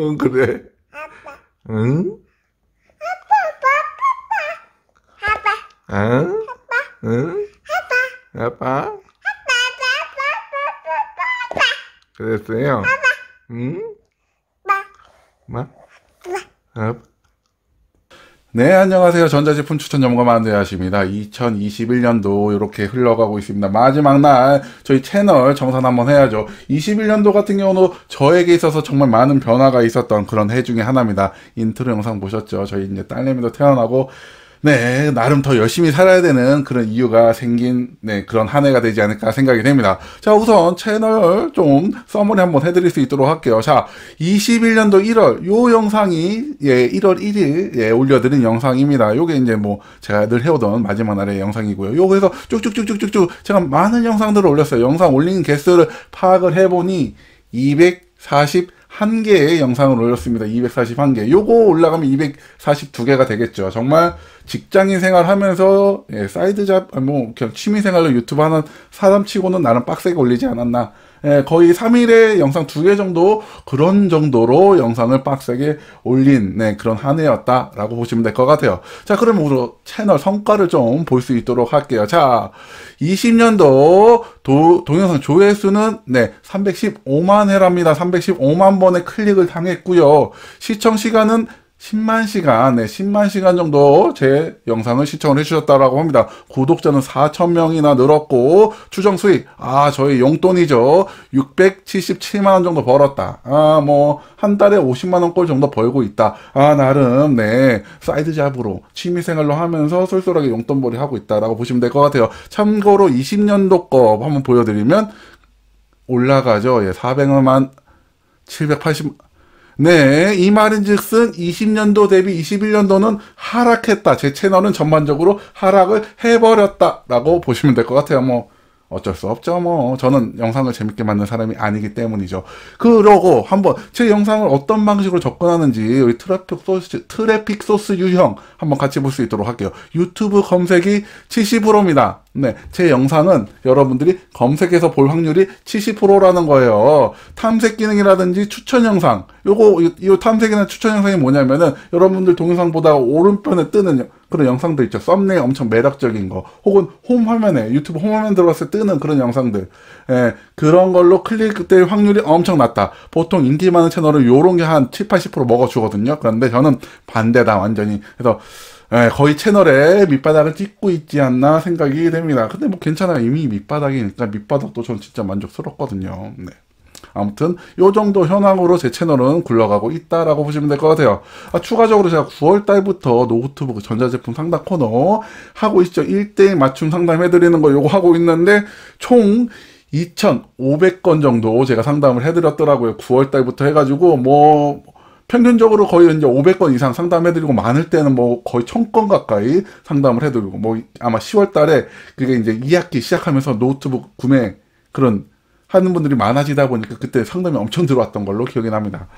응, 그래. 아빠. 응? 아빠, 아빠, 아빠, 아빠. 아빠. 응? 아빠. 아빠. 아빠. 아빠. 아빠, 아빠, 아빠, 아빠, 아빠. 그랬어요? 아빠. 응? 마. 아빠. 아빠. 네, 안녕하세요. 전자제품 추천 전문가 만대하십니다. 2021년도 이렇게 흘러가고 있습니다. 마지막 날 저희 채널 정산 한번 해야죠. 21년도 같은 경우도 저에게 있어서 정말 많은 변화가 있었던 그런 해 중에 하나입니다. 인트로 영상 보셨죠? 저희 이제 딸내미도 태어나고 네, 나름 더 열심히 살아야 되는 그런 이유가 생긴 네, 그런 한 해가 되지 않을까 생각이 됩니다. 자, 우선 채널 좀 서머리 한번 해드릴 수 있도록 할게요. 자, 21년도 1월 요 영상이 예, 1월 1일 예, 올려드린 영상입니다. 요게 이제 뭐 제가 늘 해오던 마지막 날의 영상이고요. 요거에서 쭉쭉쭉쭉쭉쭉 제가 많은 영상들을 올렸어요. 영상 올린 개수를 파악을 해보니 240한 개의 영상을 올렸습니다. 241개. 요거 올라가면 242개가 되겠죠. 정말 직장인 생활하면서 예, 사이드 잡, 아, 뭐 그냥 취미 생활로 유튜브 하는 사람 치고는 나는 빡세게 올리지 않았나. 예, 거의 3일에 영상 2개 정도 그런 정도로 영상을 빡세게 올린 네, 그런 한 해였다라고 보시면 될 것 같아요. 자, 그럼 우리 채널 성과를 좀 볼 수 있도록 할게요. 자, 20년도 도, 동영상 조회수는 네, 315만 회랍니다. 315만 번의 클릭을 당했고요. 시청 시간은 10만 시간, 네, 10만 시간 정도 제 영상을 시청을 해주셨다라고 합니다. 구독자는 4천명이나 늘었고, 추정 수익, 아, 저희 용돈이죠. 677만원 정도 벌었다. 아, 뭐, 한 달에 50만원 꼴 정도 벌고 있다. 아, 나름, 네, 사이드 잡으로, 취미생활로 하면서 쏠쏠하게 용돈벌이 하고 있다라고 보시면 될 것 같아요. 참고로 20년도 거 한번 보여드리면, 올라가죠. 예, 400만, 780, 네, 이 말인즉슨 20년도 대비 21년도는 하락했다. 제 채널은 전반적으로 하락을 해버렸다라고 보시면 될 것 같아요. 뭐 어쩔 수 없죠. 뭐 저는 영상을 재밌게 만든 사람이 아니기 때문이죠. 그러고 한번 제 영상을 어떤 방식으로 접근하는지 우리 트래픽 소스 트래픽 소스 유형 한번 같이 볼 수 있도록 할게요. 유튜브 검색이 70%입니다. 네, 제 영상은 여러분들이 검색해서 볼 확률이 70%라는 거예요. 탐색 기능이라든지 추천 영상, 요거 이, 탐색 이나 추천 영상이 뭐냐면은 여러분들 동영상 보다 오른편에 뜨는 그런 영상들 있죠. 썸네일 엄청 매력적인 거, 혹은 홈 화면에 유튜브 홈 화면 들어갔을 때 뜨는 그런 영상들, 예, 그런 걸로 클릭될 확률이 엄청 낮다. 보통 인기 많은 채널은 요런 게 한 7, 80% 먹어주거든요. 그런데 저는 반대다 완전히. 그래서 네, 거의 채널에 밑바닥을 찍고 있지 않나 생각이 됩니다. 근데 뭐 괜찮아요. 이미 밑바닥이니까 밑바닥도 전 진짜 만족스럽거든요. 네. 아무튼 요 정도 현황으로 제 채널은 굴러가고 있다라고 보시면 될 것 같아요. 아, 추가적으로 제가 9월 달부터 노트북 전자제품 상담 코너 하고 있죠. 1대1 맞춤 상담 해드리는 거 요거 하고 있는데 총 2,500건 정도 제가 상담을 해드렸더라고요. 9월 달부터 해가지고 뭐 평균적으로 거의 이제 500건 이상 상담해드리고 많을 때는 뭐 거의 1000건 가까이 상담을 해드리고 뭐 아마 10월 달에 그게 이제 2학기 시작하면서 노트북 구매 그런 하는 분들이 많아지다 보니까 그때 상담이 엄청 들어왔던 걸로 기억이 납니다.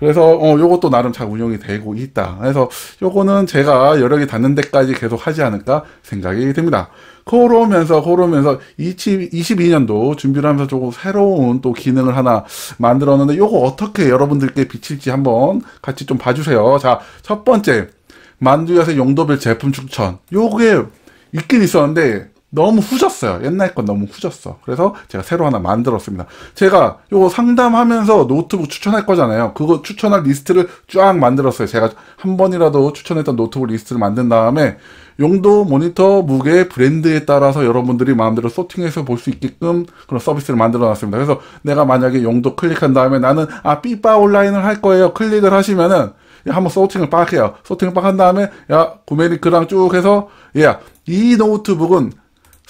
그래서 어 요것도 나름 잘 운영이 되고 있다. 그래서 요거는 제가 여력이 닿는 데까지 계속 하지 않을까 생각이 듭니다. 그러면서 그러면서 20, 22년도 준비를 하면서 조금 새로운 또 기능을 하나 만들었는데 요거 어떻게 여러분들께 비칠지 한번 같이 좀 봐주세요. 자, 첫 번째 만두야세 용도별 제품 추천. 요게 있긴 있었는데 너무 후졌어요. 옛날 건 너무 후졌어. 그래서 제가 새로 하나 만들었습니다. 제가 요거 상담하면서 노트북 추천할 거잖아요. 그거 추천할 리스트를 쫙 만들었어요. 제가 한 번이라도 추천했던 노트북 리스트를 만든 다음에 용도, 모니터, 무게, 브랜드에 따라서 여러분들이 마음대로 소팅해서 볼 수 있게끔 그런 서비스를 만들어 놨습니다. 그래서 내가 만약에 용도 클릭한 다음에 나는 아, 삐빠 온라인을 할 거예요. 클릭을 하시면은 한번 소팅을 빡 해요. 소팅을 빡 한 다음에 야, 구매리크랑쭉 해서 야, 이 노트북은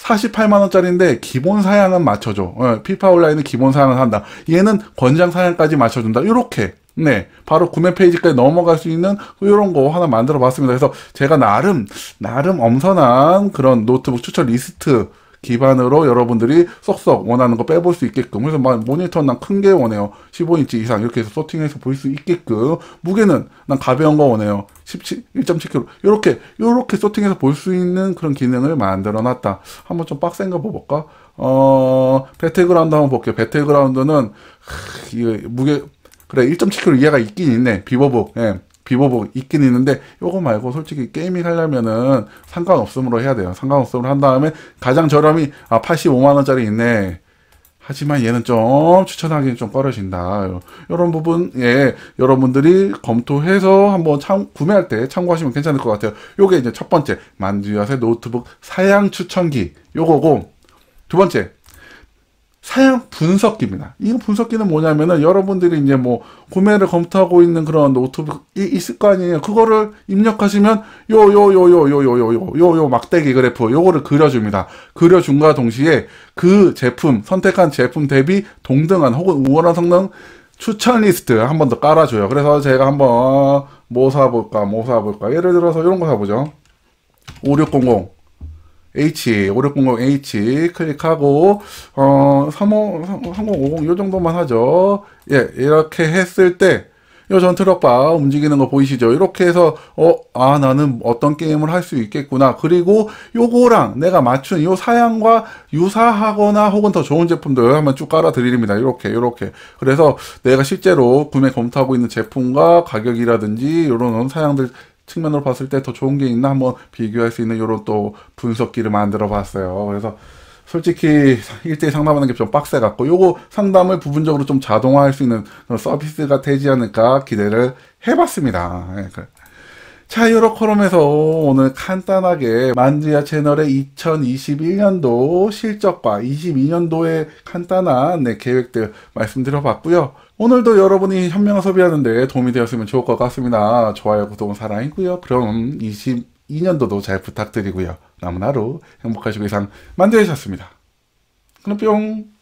48만원짜리인데 기본 사양은 맞춰줘. 어, 피파 온라인은 기본 사양을 한다. 얘는 권장 사양까지 맞춰준다. 이렇게 네, 바로 구매 페이지까지 넘어갈 수 있는 이런 거 하나 만들어 봤습니다. 그래서 제가 나름, 나름 엄선한 그런 노트북 추천 리스트 기반으로 여러분들이 쏙쏙 원하는 거 빼볼 수 있게끔 그래서 막 모니터 는난 큰 게 원해요 15인치 이상 이렇게 해서 소팅해서 볼 수 있게끔 무게는 난 가벼운 거 원해요 17, 1.7kg 이렇게 이렇게 소팅해서 볼 수 있는 그런 기능을 만들어 놨다 한번 좀 빡센 거 볼까 어 배틀그라운드 한번 볼게요 배틀그라운드는 크, 이거 무게 그래 1.7kg 이하가 있긴 있네 비버복 예. 비보복 있긴 있는데 요거 말고 솔직히 게이밍 하려면은 상관없음으로 해야 돼요. 상관없음으로 한 다음에 가장 저렴이 아 85만 원짜리 있네. 하지만 얘는 좀 추천하기는 좀 꺼려진다. 이런 부분 예 여러분들이 검토해서 한번 참, 구매할 때 참고하시면 괜찮을 것 같아요. 요게 이제 첫 번째 만두엿의 노트북 사양 추천기 요거고 두 번째 사양 분석기입니다. 이 분석기는 뭐냐면은 여러분들이 이제 뭐 구매를 검토하고 있는 그런 노트북이 있을 거 아니에요. 그거를 입력하시면 요요 요 요 요 요 요 요요 막대기 그래프 요거를 그려줍니다. 그려준과 동시에 그 제품 선택한 제품 대비 동등한 혹은 우월한 성능 추천 리스트 한 번 더 깔아줘요. 그래서 제가 한번 뭐 사볼까 뭐 사볼까 예를 들어서 이런 거 사보죠. 5600 H 5600 H 클릭하고 어 30, 5 0 요 정도만 하죠. 예, 이렇게 했을 때 요전 트럭바 움직이는 거 보이시죠? 이렇게 해서 어, 아 나는 어떤 게임을 할 수 있겠구나. 그리고 요거랑 내가 맞춘 요 사양과 유사하거나 혹은 더 좋은 제품들 한번 쭉 깔아 드립니다. 이렇게 이렇게. 그래서 내가 실제로 구매 검토하고 있는 제품과 가격이라든지 요런 사양들 측면으로 봤을 때 더 좋은 게 있나 한번 비교할 수 있는 이런 또 분석기를 만들어 봤어요. 그래서 솔직히 일대일 상담하는 게 좀 빡세 갖고 요거 상담을 부분적으로 좀 자동화할 수 있는 그런 서비스가 되지 않을까 기대를 해봤습니다. 예, 그 자, 이로게롬에서 오늘 간단하게 만지아 채널의 2021년도 실적과 22년도의 간단한 네, 계획들 말씀드려봤고요. 오늘도 여러분이 현명한 소비하는데 도움이 되었으면 좋을 것 같습니다. 좋아요, 구독은 사랑이고요. 그럼 22년도도 잘 부탁드리고요. 남은 하루 행복하시고 이상 만드셨습니다. 그럼 뿅!